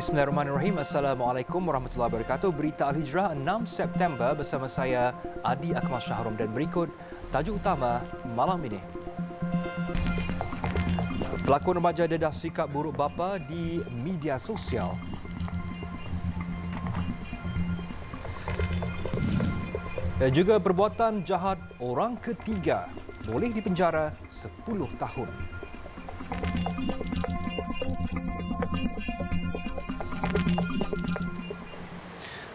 Bismillahirrahmanirrahim. Assalamualaikum warahmatullahi wabarakatuh. Berita Al-Hijrah 6 September bersama saya Adi Akmal Syahrom dan berikut tajuk utama malam ini. Pelakon remaja dedah sikap buruk bapa di media sosial. Dan juga perbuatan jahat orang ketiga boleh dipenjara 10 tahun.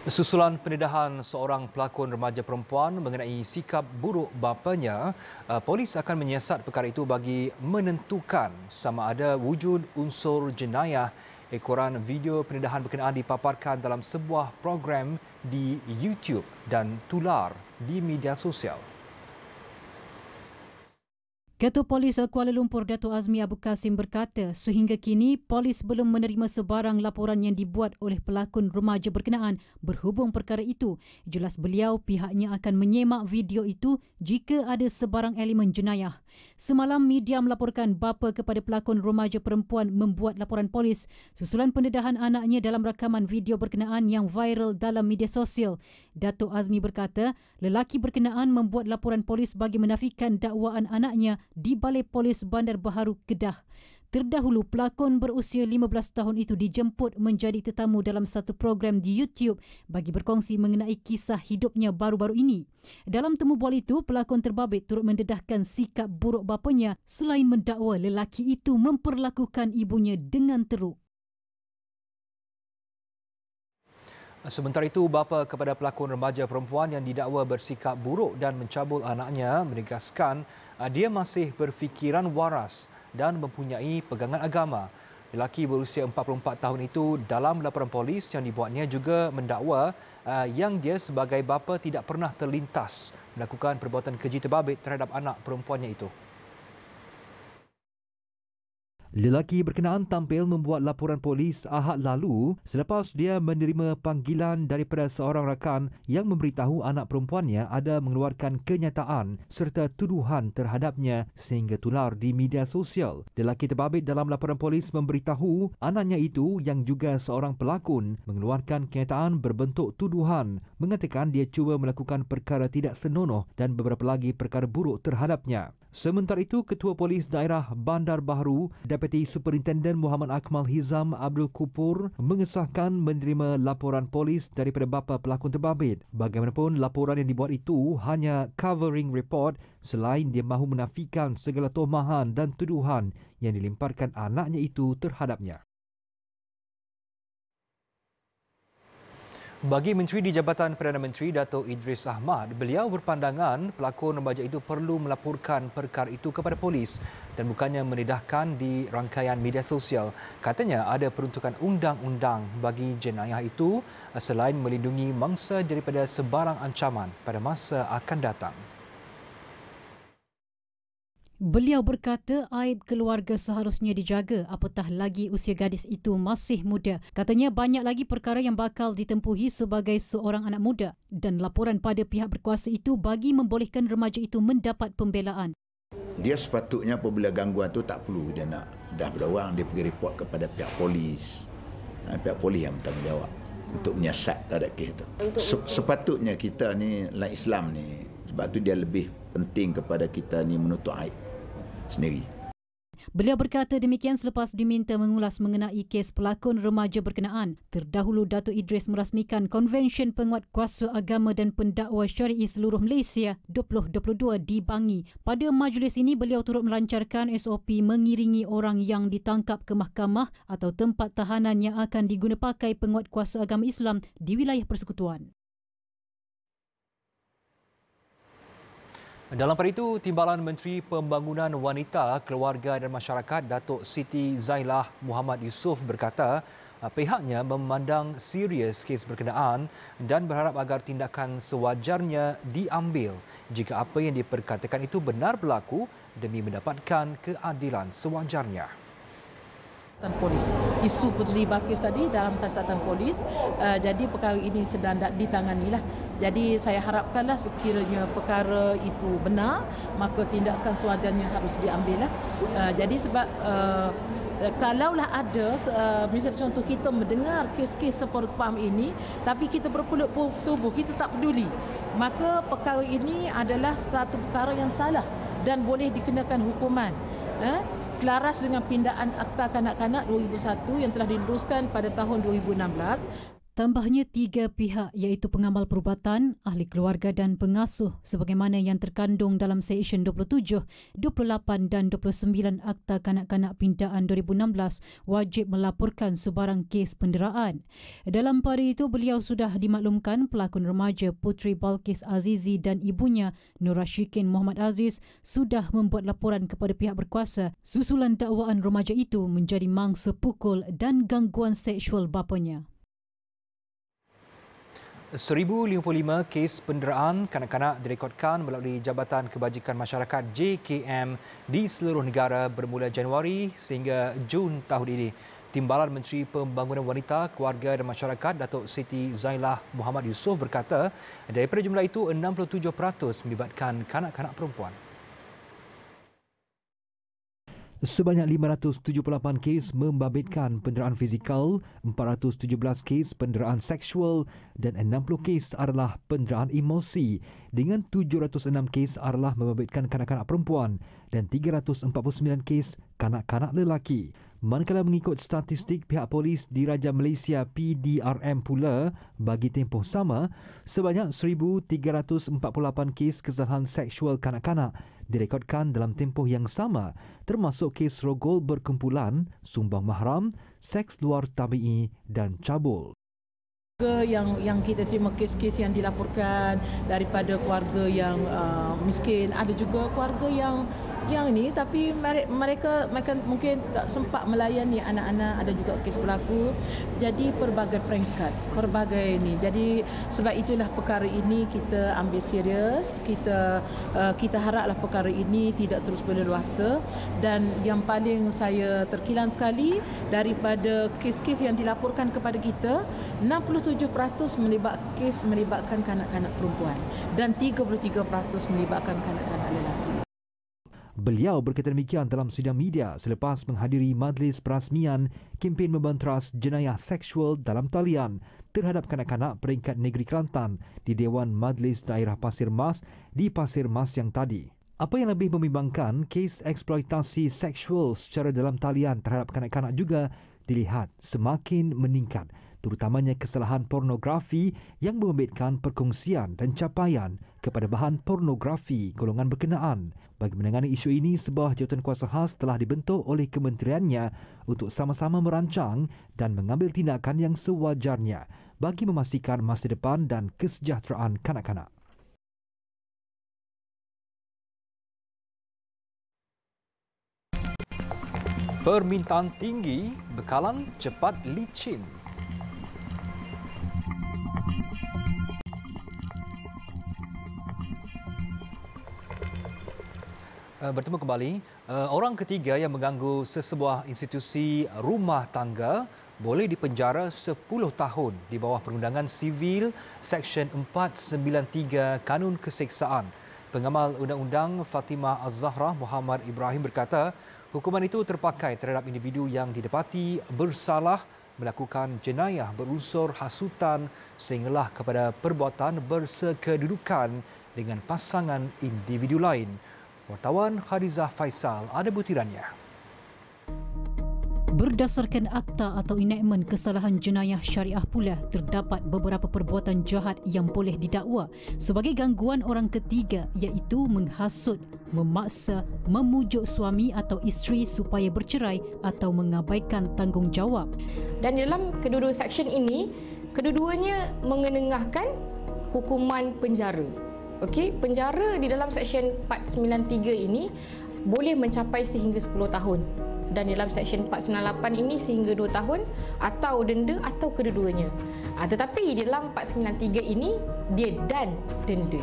Susulan pendedahan seorang pelakon remaja perempuan mengenai sikap buruk bapanya, eh, polis akan menyiasat perkara itu bagi menentukan sama ada wujud unsur jenayah ekoran video pendedahan berkenaan dipaparkan dalam sebuah program di YouTube dan tular di media sosial. Ketua Polis Kuala Lumpur Dato' Azmi Abu Kasim berkata sehingga kini polis belum menerima sebarang laporan yang dibuat oleh pelakon remaja berkenaan berhubung perkara itu. Jelas beliau pihaknya akan menyemak video itu jika ada sebarang elemen jenayah. Semalam media melaporkan bapa kepada pelakon remaja perempuan membuat laporan polis susulan pendedahan anaknya dalam rakaman video berkenaan yang viral dalam media sosial. Datuk Azmi berkata, lelaki berkenaan membuat laporan polis bagi menafikan dakwaan anaknya di Balai Polis Bandar Baharu Kedah. Terdahulu pelakon berusia 15 tahun itu dijemput menjadi tetamu dalam satu program di YouTube bagi berkongsi mengenai kisah hidupnya baru-baru ini. Dalam temu bual itu, pelakon terbabit turut mendedahkan sikap buruk bapanya selain mendakwa lelaki itu memperlakukan ibunya dengan teruk. Sementara itu, bapa kepada pelakon remaja perempuan yang didakwa bersikap buruk dan mencabul anaknya menegaskan dia masih berfikiran waras dan mempunyai pegangan agama. Lelaki berusia 44 tahun itu dalam laporan polis yang dibuatnya juga mendakwa eh, yang dia sebagai bapa tidak pernah terlintas melakukan perbuatan keji terbabit terhadap anak perempuannya itu. Lelaki berkenaan tampil membuat laporan polis ahad lalu selepas dia menerima panggilan daripada seorang rakan yang memberitahu anak perempuannya ada mengeluarkan kenyataan serta tuduhan terhadapnya sehingga tular di media sosial. Lelaki terbabit dalam laporan polis memberitahu anaknya itu yang juga seorang pelakon mengeluarkan kenyataan berbentuk tuduhan mengatakan dia cuba melakukan perkara tidak senonoh dan beberapa lagi perkara buruk terhadapnya. Sementara itu, Ketua Polis Daerah Bandar Baharu, Dep Deputy Superintenden Muhammad Akmal Hizam Abdul Kupur mengesahkan menerima laporan polis daripada bapa pelakon terbabit. Bagaimanapun, laporan yang dibuat itu hanya covering report selain dia mahu menafikan segala tomahan dan tuduhan yang dilimparkan anaknya itu terhadapnya. Bagi Menteri di Jabatan Perdana Menteri Dato Idris Ahmad, beliau berpandangan pelakon remaja itu perlu melaporkan perkara itu kepada polis dan bukannya menedahkan di rangkaian media sosial. Katanya ada peruntukan undang-undang bagi jenayah itu selain melindungi mangsa daripada sebarang ancaman pada masa akan datang. Beliau berkata aib keluarga seharusnya dijaga apatah lagi usia gadis itu masih muda. Katanya banyak lagi perkara yang bakal ditempuhi sebagai seorang anak muda dan laporan pada pihak berkuasa itu bagi membolehkan remaja itu mendapat pembelaan. Dia sepatutnya apabila gangguan itu tak perlu dia nak dah berawang dia pergi report kepada pihak polis. Ha, pihak polis yang bertanggungjawab untuk menyiasat terhadap kes itu. Sepatutnya kita ni lain Islam ni sebab tu dia lebih penting kepada kita ni menutup aib sendiri. Beliau berkata demikian selepas diminta mengulas mengenai kes pelakon remaja berkenaan. Terdahulu, Datuk Idris merasmikan Konvensyen Penguat Kuasa Agama dan Pendakwa Syari'i Seluruh Malaysia 2022 di Bangi. Pada majlis ini, beliau turut melancarkan SOP mengiringi orang yang ditangkap ke mahkamah atau tempat tahanan yang akan digunapakai penguat kuasa agama Islam di wilayah persekutuan. Dalam hari itu, Timbalan Menteri Pembangunan Wanita, Keluarga dan Masyarakat Datuk Siti Zailah Muhammad Yusof berkata ah, pihaknya memandang serius kes berkenaan dan berharap agar tindakan sewajarnya diambil jika apa yang diperkatakan itu benar berlaku demi mendapatkan keadilan sewajarnya siasatan polis. Isu Puteri Bakis tadi dalam siasatan polis. Uh, jadi perkara ini sedang ditangani lah Jadi saya harapkanlah sekiranya perkara itu benar, maka tindakan sewajarnya harus diambillah. Uh, jadi sebab uh, kalaulah ada misalnya contoh kita mendengar kes-kes pam ini tapi kita berpeluk tubuh kita tak peduli maka perkara ini adalah satu perkara yang salah dan boleh dikenakan hukuman selaras dengan pindaan Akta Kanak-Kanak 2001 yang telah diluluskan pada tahun 2016. Tambahnya tiga pihak iaitu pengamal perubatan, ahli keluarga dan pengasuh sebagaimana yang terkandung dalam Seksyen 27, 28 dan 29 Akta Kanak-Kanak Pindaan 2016 wajib melaporkan sebarang kes penderaan. Dalam pada itu, beliau sudah dimaklumkan pelakon remaja Putri Balkis Azizi dan ibunya Nur Rashikin Muhammad Aziz sudah membuat laporan kepada pihak berkuasa. Susulan dakwaan remaja itu menjadi mangsa pukul dan gangguan seksual bapanya. 1055 kes penderaan kanak-kanak direkodkan melalui Jabatan Kebajikan Masyarakat JKM di seluruh negara bermula Januari sehingga Jun tahun ini. Timbalan Menteri Pembangunan Wanita, Keluarga dan Masyarakat Datuk Siti Zailah Muhammad Yusof berkata daripada jumlah itu 67% melibatkan kanak-kanak perempuan. Sebanyak 578 kes membabitkan penderaan fizikal, 417 kes penderaan seksual dan 60 kes adalah penderaan emosi dengan 706 kes adalah membabitkan kanak-kanak perempuan dan 349 kes kanak-kanak lelaki. Manakala mengikut statistik pihak polis di Raja Malaysia PDRM pula bagi tempoh sama, sebanyak 1,348 kes kesalahan seksual kanak-kanak direkodkan dalam tempoh yang sama termasuk kes rogol berkumpulan, sumbang mahram, seks luar tabi'i dan cabul ke yang yang kita terima kes-kes yang dilaporkan daripada keluarga yang uh, miskin ada juga keluarga yang yang ni tapi mereka mereka mungkin tak sempat melayani anak-anak ada juga kes pelaku jadi pelbagai peringkat pelbagai ini jadi sebab itulah perkara ini kita ambil serius kita eh, kita haraplah perkara ini tidak terus berleluasa dan yang paling saya terkilan sekali daripada kes-kes yang dilaporkan kepada kita 67% melibat kes melibatkan kanak-kanak perempuan dan 33% melibatkan kanak-kanak lelaki Beliau berkata demikian dalam sidang media selepas menghadiri majlis perasmian kempen membantras jenayah seksual dalam talian terhadap kanak-kanak peringkat negeri Kelantan di Dewan Majlis Daerah Pasir Mas di Pasir Mas yang tadi. Apa yang lebih membimbangkan, kes eksploitasi seksual secara dalam talian terhadap kanak-kanak juga dilihat semakin meningkat terutamanya kesalahan pornografi yang membebitkan perkongsian dan capaian kepada bahan pornografi golongan berkenaan. Bagi menangani isu ini, sebuah jawatan kuasa khas telah dibentuk oleh kementeriannya untuk sama-sama merancang dan mengambil tindakan yang sewajarnya bagi memastikan masa depan dan kesejahteraan kanak-kanak. Permintaan tinggi, bekalan cepat licin. Eh, bertemu kembali. Eh, orang ketiga yang mengganggu sesebuah institusi rumah tangga boleh dipenjara 10 tahun di bawah Perundangan Sivil Seksyen 493 Kanun Keseksaan. Pengamal Undang-Undang Fatimah Az-Zahrah Muhammad Ibrahim berkata, hukuman itu terpakai terhadap individu yang didepati bersalah melakukan jenayah berunsur hasutan sehinggalah kepada perbuatan bersekedudukan dengan pasangan individu lain. Wartawan Khadizah Faisal ada butirannya. Berdasarkan akta atau enactment kesalahan jenayah syariah pula terdapat beberapa perbuatan jahat yang boleh didakwa sebagai gangguan orang ketiga iaitu menghasut, memaksa, memujuk suami atau isteri supaya bercerai atau mengabaikan tanggungjawab. Dan dalam kedua-dua seksyen ini, kedua-duanya mengenengahkan hukuman penjara Okey, penjara di dalam Seksyen 493 ini boleh mencapai sehingga 10 tahun dan dalam Seksyen 498 ini sehingga 2 tahun atau denda atau kedua-duanya. Ah, tetapi di dalam 493 ini dia dan denda.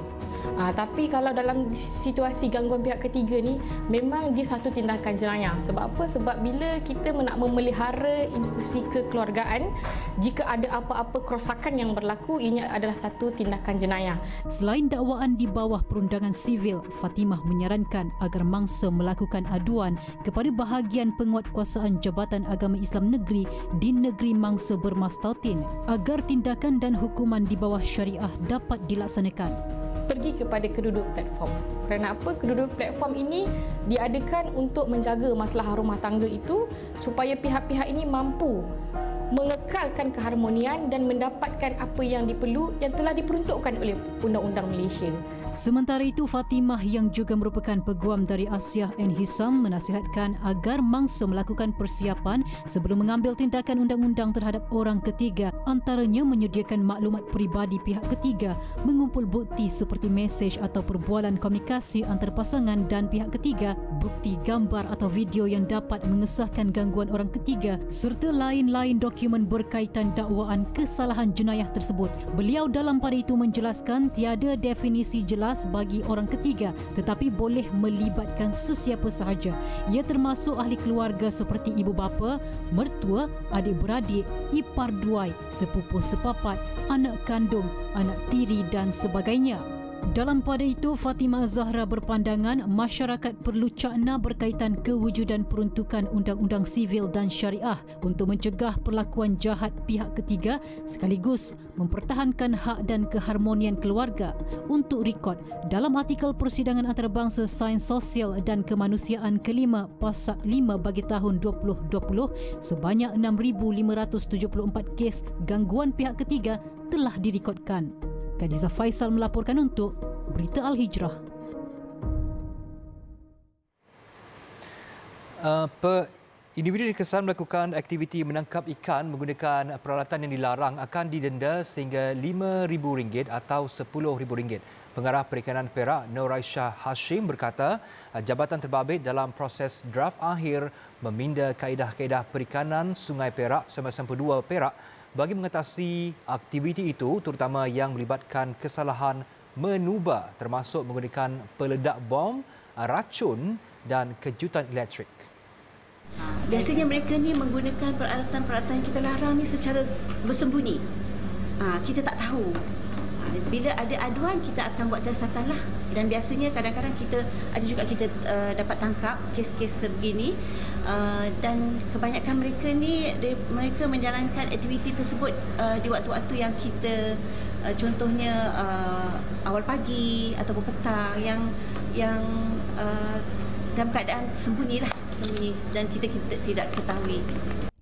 Ha, tapi kalau dalam situasi gangguan pihak ketiga ni memang dia satu tindakan jenayah. Sebab apa? Sebab bila kita nak memelihara institusi kekeluargaan, jika ada apa-apa kerosakan yang berlaku, ini adalah satu tindakan jenayah. Selain dakwaan di bawah perundangan sivil, Fatimah menyarankan agar mangsa melakukan aduan kepada bahagian penguatkuasaan Jabatan Agama Islam Negeri di negeri mangsa bermastautin agar tindakan dan hukuman di bawah syariah dapat dilaksanakan pergi kepada kedudukan platform. Kerana apa? kedua platform ini diadakan untuk menjaga masalah rumah tangga itu supaya pihak-pihak ini mampu mengekalkan keharmonian dan mendapatkan apa yang diperlu yang telah diperuntukkan oleh undang-undang Malaysia. Sementara itu, Fatimah yang juga merupakan peguam dari Asyah N. Hisam menasihatkan agar mangsa melakukan persiapan sebelum mengambil tindakan undang-undang terhadap orang ketiga antaranya menyediakan maklumat peribadi pihak ketiga, mengumpul bukti seperti mesej atau perbualan komunikasi antar pasangan dan pihak ketiga, bukti gambar atau video yang dapat mengesahkan gangguan orang ketiga serta lain-lain dokumen berkaitan dakwaan kesalahan jenayah tersebut. Beliau dalam pada itu menjelaskan tiada definisi jelas jelas bagi orang ketiga tetapi boleh melibatkan sesiapa sahaja. Ia termasuk ahli keluarga seperti ibu bapa, mertua, adik-beradik, ipar duai, sepupu sepapat, anak kandung, anak tiri dan sebagainya. Dalam pada itu, Fatimah Zahra berpandangan masyarakat perlu cakna berkaitan kewujudan peruntukan undang-undang sivil dan syariah untuk mencegah perlakuan jahat pihak ketiga sekaligus mempertahankan hak dan keharmonian keluarga. Untuk rekod, dalam artikel Persidangan Antarabangsa Sains Sosial dan Kemanusiaan Kelima Pasak 5 bagi tahun 2020, sebanyak 6,574 kes gangguan pihak ketiga telah direkodkan. Kadiza Faisal melaporkan untuk Berita Al-Hijrah. Uh, Individu dikesan melakukan aktiviti menangkap ikan menggunakan peralatan yang dilarang akan didenda sehingga RM5,000 atau RM10,000. Pengarah Perikanan Perak Nur Hashim berkata uh, jabatan terbabit dalam proses draft akhir meminda kaedah-kaedah perikanan Sungai Perak 92 Perak bagi mengatasi aktiviti itu terutama yang melibatkan kesalahan menuba termasuk menggunakan peledak bom, racun dan kejutan elektrik. Biasanya mereka ni menggunakan peralatan-peralatan yang kita larang ni secara bersembunyi. Ah, kita tak tahu bila ada aduan kita akan buat siasatan lah dan biasanya kadang-kadang kita ada juga kita uh, dapat tangkap kes-kes sebegini uh, dan kebanyakan mereka ni dia, mereka menjalankan aktiviti tersebut uh, di waktu-waktu yang kita uh, contohnya uh, awal pagi atau petang yang yang uh, dalam keadaan sembunyilah sembunyi dan kita, kita tidak ketahui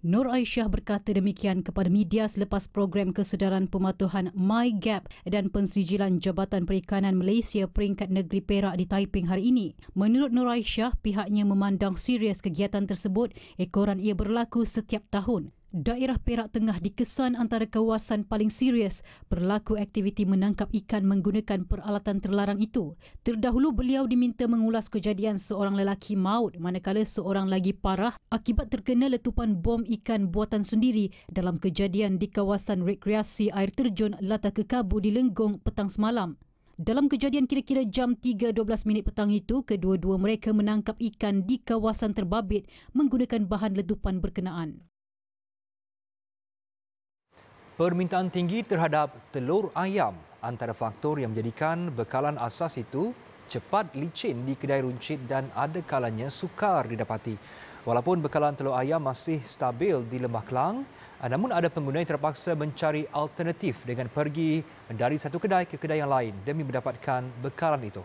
Nur Aisyah berkata demikian kepada media selepas program kesedaran pematuhan My Gap dan pensijilan Jabatan Perikanan Malaysia peringkat negeri Perak di Taiping hari ini. Menurut Nur Aisyah, pihaknya memandang serius kegiatan tersebut, ekoran ia berlaku setiap tahun. Daerah Perak Tengah dikesan antara kawasan paling serius berlaku aktiviti menangkap ikan menggunakan peralatan terlarang itu. Terdahulu beliau diminta mengulas kejadian seorang lelaki maut manakala seorang lagi parah akibat terkena letupan bom ikan buatan sendiri dalam kejadian di kawasan rekreasi air terjun Lata Kekabu di Lenggong petang semalam. Dalam kejadian kira-kira jam 3.12 minit petang itu, kedua-dua mereka menangkap ikan di kawasan terbabit menggunakan bahan letupan berkenaan. Permintaan tinggi terhadap telur ayam antara faktor yang menjadikan bekalan asas itu cepat licin di kedai runcit dan ada kalanya sukar didapati. Walaupun bekalan telur ayam masih stabil di Lembah Kelang, namun ada pengguna yang terpaksa mencari alternatif dengan pergi dari satu kedai ke kedai yang lain demi mendapatkan bekalan itu.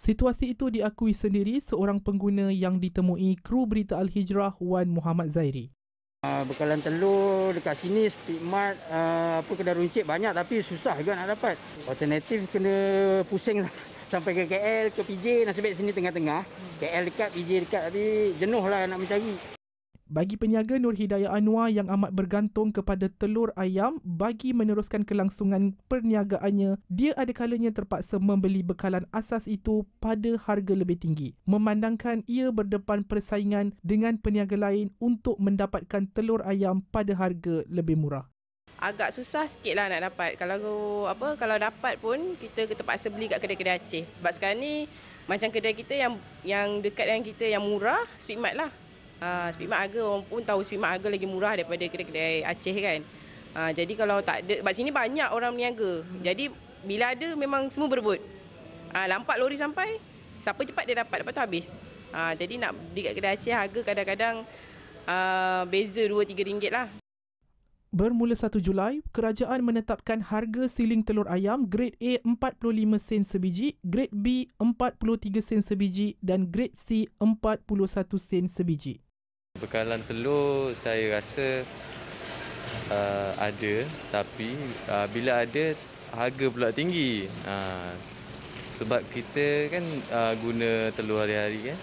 Situasi itu diakui sendiri seorang pengguna yang ditemui kru berita Al-Hijrah Wan Muhammad Zairi. Ah, bekalan telur dekat sini speed mart ah, apa kedai runcit banyak tapi susah juga nak dapat alternatif kena pusing lah. sampai ke KL ke PJ nasib baik sini tengah-tengah KL dekat PJ dekat tapi jenuh lah nak mencari bagi peniaga Nur Hidayah Anwar yang amat bergantung kepada telur ayam bagi meneruskan kelangsungan perniagaannya, dia ada kalanya terpaksa membeli bekalan asas itu pada harga lebih tinggi. Memandangkan ia berdepan persaingan dengan peniaga lain untuk mendapatkan telur ayam pada harga lebih murah. Agak susah sikit lah nak dapat. Kalau apa kalau dapat pun kita terpaksa beli kat kedai-kedai Aceh. Sebab sekarang ni macam kedai kita yang yang dekat dengan kita yang murah, Speedmart lah. Uh, speed Mart Aga orang pun tahu Speed Mart Aga lagi murah daripada kedai-kedai Aceh kan. Uh, jadi kalau tak ada, sebab sini banyak orang berniaga. Jadi bila ada memang semua berebut. Uh, lampak lori sampai, siapa cepat dia dapat, lepas tu habis. Uh, jadi nak dekat kedai Aceh harga kadang-kadang uh, beza RM2-3 lah. Bermula 1 Julai, kerajaan menetapkan harga siling telur ayam grade A 45 sen sebiji, grade B 43 sen sebiji dan grade C 41 sen sebiji bekalan telur saya rasa uh, ada tapi uh, bila ada harga pula tinggi uh, sebab kita kan uh, guna telur hari-hari kan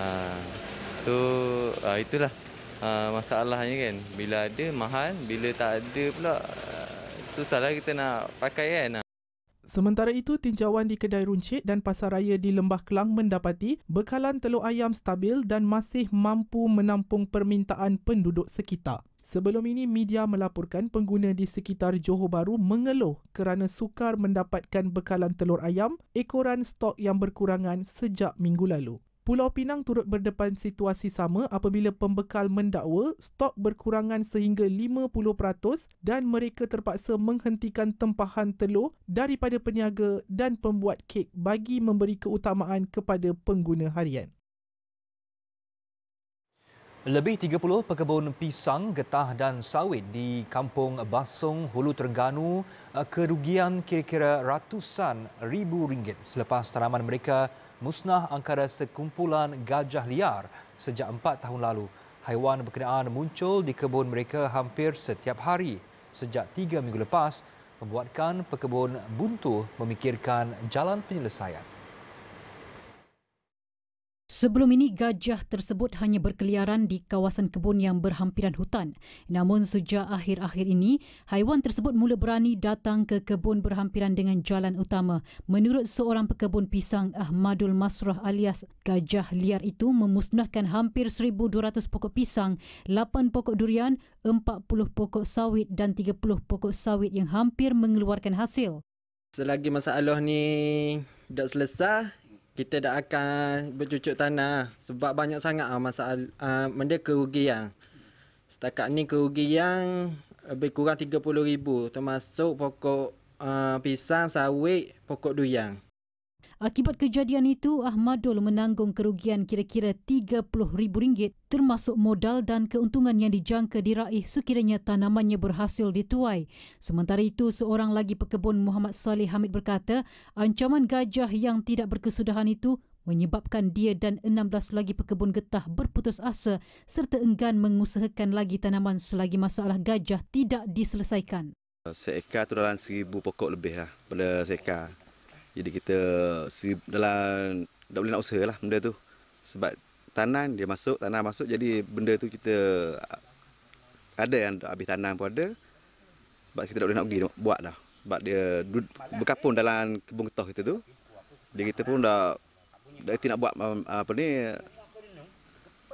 uh, so uh, itulah uh, masalahnya kan bila ada mahal bila tak ada pula uh, susahlah kita nak pakai kan Sementara itu, tinjauan di kedai runcit dan pasaraya di Lembah Kelang mendapati bekalan telur ayam stabil dan masih mampu menampung permintaan penduduk sekitar. Sebelum ini, media melaporkan pengguna di sekitar Johor Bahru mengeluh kerana sukar mendapatkan bekalan telur ayam, ekoran stok yang berkurangan sejak minggu lalu. Pulau Pinang turut berdepan situasi sama apabila pembekal mendakwa stok berkurangan sehingga 50% dan mereka terpaksa menghentikan tempahan telur daripada peniaga dan pembuat kek bagi memberi keutamaan kepada pengguna harian. Lebih 30 pekebun pisang, getah dan sawit di Kampung Basong, Hulu Terengganu kerugian kira-kira ratusan ribu ringgit selepas tanaman mereka musnah angkara sekumpulan gajah liar sejak empat tahun lalu. Haiwan berkenaan muncul di kebun mereka hampir setiap hari sejak tiga minggu lepas membuatkan pekebun buntu memikirkan jalan penyelesaian. Sebelum ini, gajah tersebut hanya berkeliaran di kawasan kebun yang berhampiran hutan. Namun, sejak akhir-akhir ini, haiwan tersebut mula berani datang ke kebun berhampiran dengan jalan utama. Menurut seorang pekebun pisang, Ahmadul Masrah alias gajah liar itu memusnahkan hampir 1,200 pokok pisang, 8 pokok durian, 40 pokok sawit dan 30 pokok sawit yang hampir mengeluarkan hasil. Selagi masalah ni tak selesai, kita tak akan bercucuk tanah sebab banyak sangat ah masalah uh, benda kerugian. Setakat ni kerugian lebih kurang 30,000 termasuk pokok uh, pisang, sawit, pokok durian. Akibat kejadian itu, Ahmadul menanggung kerugian kira-kira RM30,000 termasuk modal dan keuntungan yang dijangka diraih sekiranya tanamannya berhasil dituai. Sementara itu, seorang lagi pekebun Muhammad Salih Hamid berkata, ancaman gajah yang tidak berkesudahan itu menyebabkan dia dan 16 lagi pekebun getah berputus asa serta enggan mengusahakan lagi tanaman selagi masalah gajah tidak diselesaikan. Seekar tu dalam seribu pokok lebih lah pada seekar. Jadi kita dalam tak boleh nak usaha lah benda tu. Sebab tanan dia masuk, tanan masuk jadi benda tu kita ada yang habis tanam pun ada. Sebab kita tak boleh nak pergi buat dah. Sebab dia berkapun dalam kebun ketoh kita tu. Jadi kita pun dah dah nak buat um, apa ni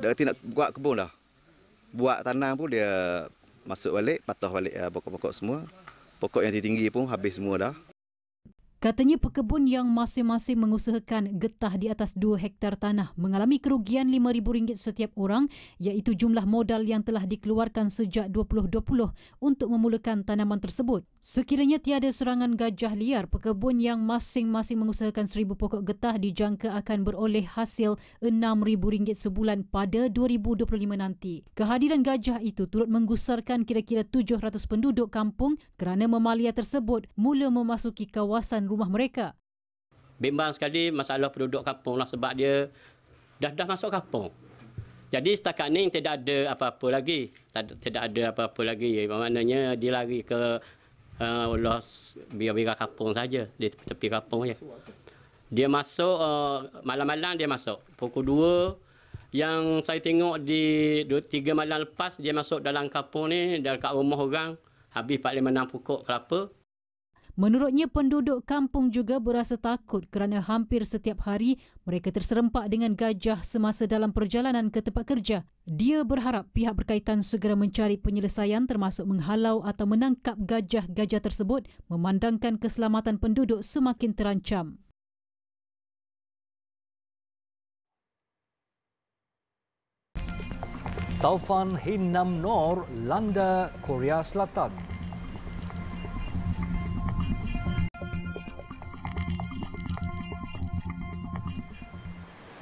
dah nak buat kebun dah. Buat tanam pun dia masuk balik, patah balik uh, pokok-pokok semua. Pokok yang tinggi pun habis semua dah. Katanya pekebun yang masing-masing mengusahakan getah di atas 2 hektar tanah mengalami kerugian RM5,000 setiap orang iaitu jumlah modal yang telah dikeluarkan sejak 2020 untuk memulakan tanaman tersebut. Sekiranya tiada serangan gajah liar, pekebun yang masing-masing mengusahakan 1,000 pokok getah dijangka akan beroleh hasil RM6,000 sebulan pada 2025 nanti. Kehadiran gajah itu turut menggusarkan kira-kira 700 penduduk kampung kerana memalia tersebut mula memasuki kawasan rumah mereka. Bimbang sekali masalah penduduk kampung lah sebab dia dah dah masuk kampung. Jadi setakat ini tidak ada apa-apa lagi. Tidak ada apa-apa lagi. Maknanya dia lari ke uh, los biar kampung saja. Di tepi kampung saja. Dia masuk, uh, malam-malam dia masuk. Pukul 2 yang saya tengok di 2-3 malam lepas dia masuk dalam kampung ni, dekat rumah orang. Habis 4-5-6 pokok kelapa. Menurutnya, penduduk kampung juga berasa takut kerana hampir setiap hari mereka terserempak dengan gajah semasa dalam perjalanan ke tempat kerja. Dia berharap pihak berkaitan segera mencari penyelesaian termasuk menghalau atau menangkap gajah-gajah tersebut memandangkan keselamatan penduduk semakin terancam. Taufan Hinam Nor, Landa, Korea Selatan.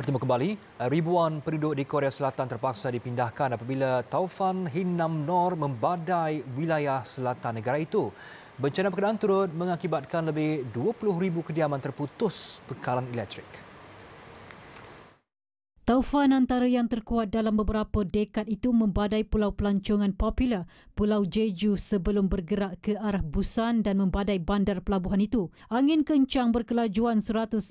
Bertemu kembali, eh, ribuan penduduk di Korea Selatan terpaksa dipindahkan apabila Taufan Hinnam Nor membadai wilayah selatan negara itu. Bencana perkenaan turut mengakibatkan lebih 20,000 kediaman terputus bekalan elektrik. Taufan antara yang terkuat dalam beberapa dekad itu membadai pulau pelancongan popular Pulau Jeju sebelum bergerak ke arah Busan dan membadai bandar pelabuhan itu. Angin kencang berkelajuan 144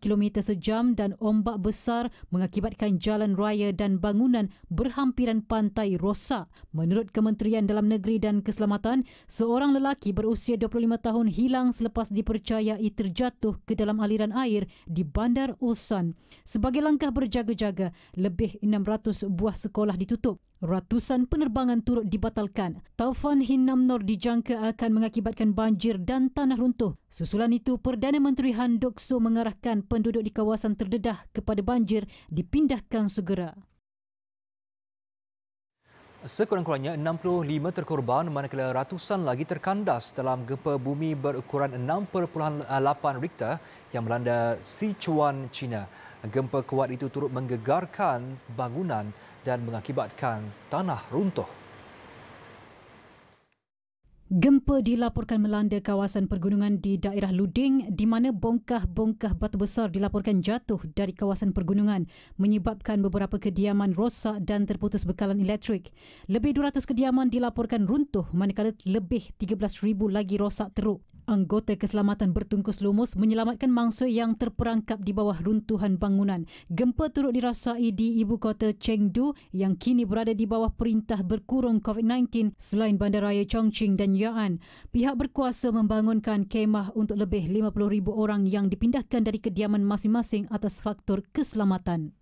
km sejam dan ombak besar mengakibatkan jalan raya dan bangunan berhampiran pantai rosak. Menurut Kementerian Dalam Negeri dan Keselamatan, seorang lelaki berusia 25 tahun hilang selepas dipercayai terjatuh ke dalam aliran air di Bandar Ulsan. Sebagai langkah ber- berjaga-jaga, lebih 600 buah sekolah ditutup. Ratusan penerbangan turut dibatalkan. Taufan Hinamnor dijangka akan mengakibatkan banjir dan tanah runtuh. Susulan itu, Perdana Menteri Han So mengarahkan penduduk di kawasan terdedah kepada banjir dipindahkan segera. Sekurang-kurangnya 65 terkorban manakala ratusan lagi terkandas dalam gempa bumi berukuran 6.8 Richter yang melanda Sichuan, China. Gempa kuat itu turut menggegarkan bangunan dan mengakibatkan tanah runtuh. Gempa dilaporkan melanda kawasan pergunungan di daerah Luding di mana bongkah-bongkah batu besar dilaporkan jatuh dari kawasan pergunungan menyebabkan beberapa kediaman rosak dan terputus bekalan elektrik. Lebih 200 kediaman dilaporkan runtuh manakala lebih 13,000 lagi rosak teruk. Anggota Keselamatan Bertungkus Lumus menyelamatkan mangsa yang terperangkap di bawah runtuhan bangunan. Gempa turut dirasai di ibu kota Chengdu yang kini berada di bawah perintah berkurung COVID-19 selain bandaraya Chongqing dan Yaan. Pihak berkuasa membangunkan kemah untuk lebih 50,000 orang yang dipindahkan dari kediaman masing-masing atas faktor keselamatan.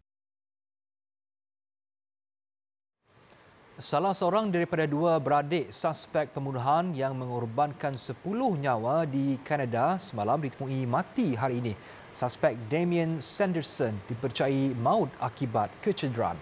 Salah seorang daripada dua beradik suspek pembunuhan yang mengorbankan 10 nyawa di Kanada semalam ditemui mati hari ini. Suspek Damien Sanderson dipercayai maut akibat kecederaan.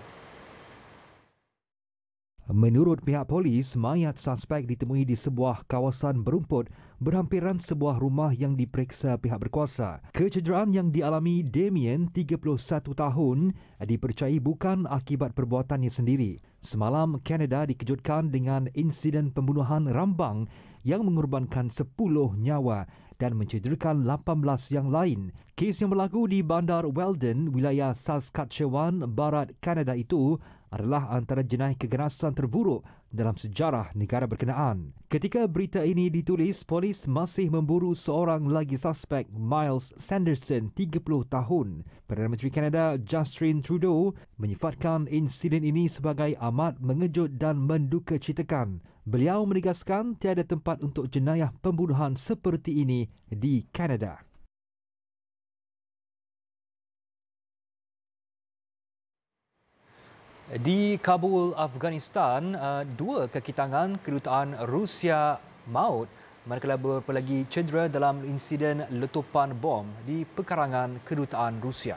Menurut pihak polis, mayat suspek ditemui di sebuah kawasan berumput berhampiran sebuah rumah yang diperiksa pihak berkuasa. Kecederaan yang dialami Damien, 31 tahun, dipercayai bukan akibat perbuatannya sendiri. Semalam, Kanada dikejutkan dengan insiden pembunuhan rambang yang mengorbankan 10 nyawa dan mencederakan 18 yang lain. Kes yang berlaku di Bandar Weldon, wilayah Saskatchewan, Barat, Kanada itu adalah antara jenayah keganasan terburuk dalam sejarah negara berkenaan. Ketika berita ini ditulis, polis masih memburu seorang lagi suspek, Miles Sanderson, 30 tahun. Perdana Menteri Kanada Justin Trudeau menyifatkan insiden ini sebagai amat mengejut dan menduka citakan. Beliau menegaskan tiada tempat untuk jenayah pembunuhan seperti ini di Kanada. Di Kabul, Afghanistan, uh, dua kaki tangan kedutaan Rusia maut mereka telah berpelagi cedera dalam insiden letupan bom di pekarangan kedutaan Rusia.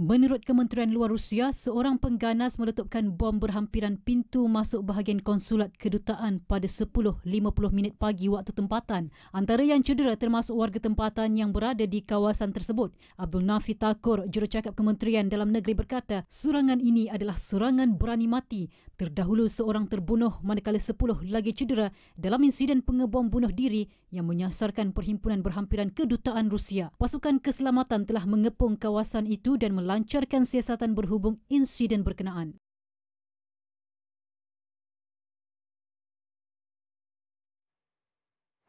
Menurut Kementerian Luar Rusia, seorang pengganas meletupkan bom berhampiran pintu masuk bahagian konsulat kedutaan pada 10.50 minit pagi waktu tempatan. Antara yang cedera termasuk warga tempatan yang berada di kawasan tersebut. Abdul Nafi Takur, jurucakap Kementerian Dalam Negeri berkata, serangan ini adalah serangan berani mati. Terdahulu seorang terbunuh manakala 10 lagi cedera dalam insiden pengebom bunuh diri yang menyasarkan perhimpunan berhampiran kedutaan Rusia. Pasukan keselamatan telah mengepung kawasan itu dan melancarkan siasatan berhubung insiden berkenaan.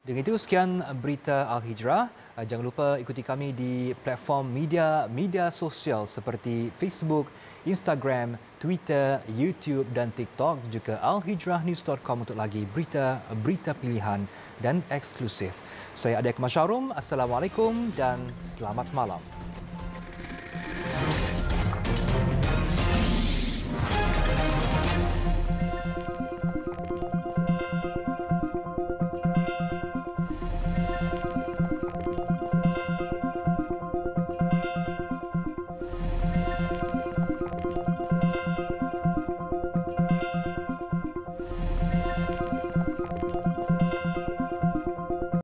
Dengan itu sekian berita Al Hijrah. Jangan lupa ikuti kami di platform media media sosial seperti Facebook, Instagram, Twitter, YouTube dan TikTok juga alhijrahnews.com untuk lagi berita-berita pilihan dan eksklusif. Saya Adek Masyarum, Assalamualaikum dan selamat malam.